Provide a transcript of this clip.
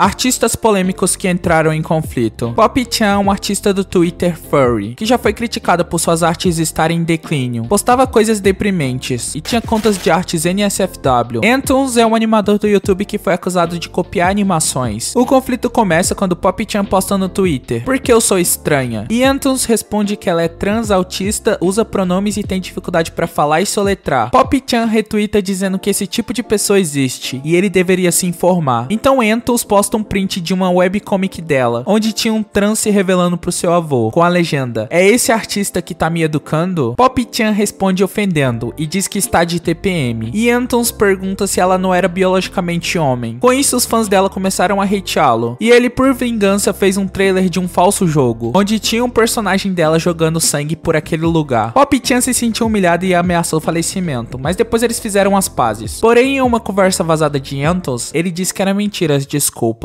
Artistas polêmicos que entraram em conflito. Pop Chan é um artista do Twitter Furry, que já foi criticada por suas artes estarem em declínio. Postava coisas deprimentes e tinha contas de artes NSFW. Antunes é um animador do YouTube que foi acusado de copiar animações. O conflito começa quando Pop Chan posta no Twitter: Por que eu sou estranha? E Antunes responde que ela é trans autista, usa pronomes e tem dificuldade para falar e soletrar. Pop Chan retuita dizendo que esse tipo de pessoa existe e ele deveria se informar. Então Antunes posta posta um print de uma webcomic dela, onde tinha um transe revelando pro seu avô, com a legenda: É esse artista que tá me educando? Pop Chan responde ofendendo e diz que está de TPM. E Antons pergunta se ela não era biologicamente homem. Com isso, os fãs dela começaram a hateá-lo. E ele, por vingança, fez um trailer de um falso jogo, onde tinha um personagem dela jogando sangue por aquele lugar. Pop Chan se sentiu humilhado e ameaçou falecimento, mas depois eles fizeram as pazes. Porém, em uma conversa vazada de Antons, ele disse que era mentira as desculpas